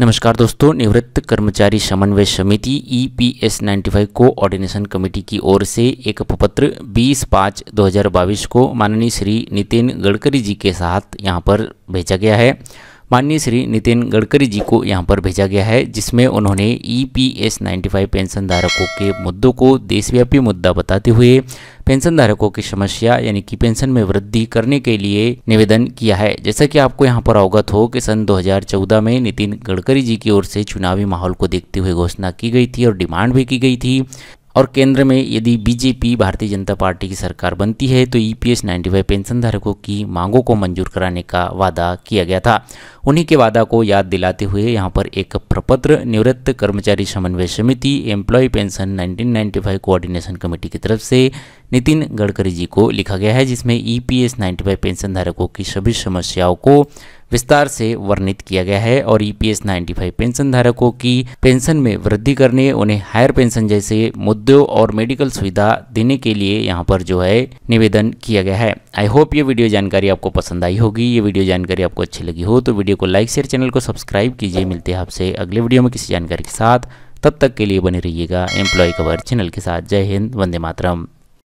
नमस्कार दोस्तों निवृत्त कर्मचारी समन्वय समिति E P S ninety five coordination committee की ओर से एक पत्र 20 पाँच 2022 को माननीय श्री नितिन गडकरी जी के साथ यहां पर भेजा गया है माननीय श्री नितिन गडकरी जी को यहाँ पर भेजा गया है जिसमें उन्होंने E e P S ninety five pension धारकों के मुद्दों को देशव्यापी मुद्दा बताते हुए पेंशन धारकों की समस्या यानी कि पेंशन में वृद्धि करने के लिए निवेदन किया है जैसा कि आपको यहाँ पर अवगत हो कि सन 2014 में नितिन गडकरी जी की ओर से चुनावी माहौल को देखते हुए घोषणा की गई थी और डिमांड भी की गई थी और केंद्र में यदि बीजेपी भारतीय जनता पार्टी की सरकार बनती है तो ईपीएस 95 धारकों की मांगों को मंजूर कराने का वादा किया गया था उन्हीं के वादा को याद दिलाते हुए यहाँ पर एक प्रपत्र निवृत्त कर्मचारी समन्वय समिति एम्प्लॉय पेंशन 1995 कोऑर्डिनेशन कमेटी की तरफ से नितिन गडकरी जी को लिखा गया है जिसमें ई पी एस धारकों की सभी समस्याओं को विस्तार से वर्णित किया गया है और ईपीएस e 95 पेंशन धारकों की पेंशन में वृद्धि करने उन्हें हायर पेंशन जैसे मुद्दों और मेडिकल सुविधा देने के लिए यहाँ पर जो है निवेदन किया गया है आई होप ये वीडियो जानकारी आपको पसंद आई होगी ये वीडियो जानकारी आपको अच्छी लगी हो तो वीडियो को लाइक शेयर चैनल को सब्सक्राइब कीजिए मिलते हैं आपसे अगले वीडियो में किसी जानकारी के साथ तब तक के लिए बने रहिएगा एम्प्लॉय कवर चैनल के साथ जय हिंद वंदे मातरम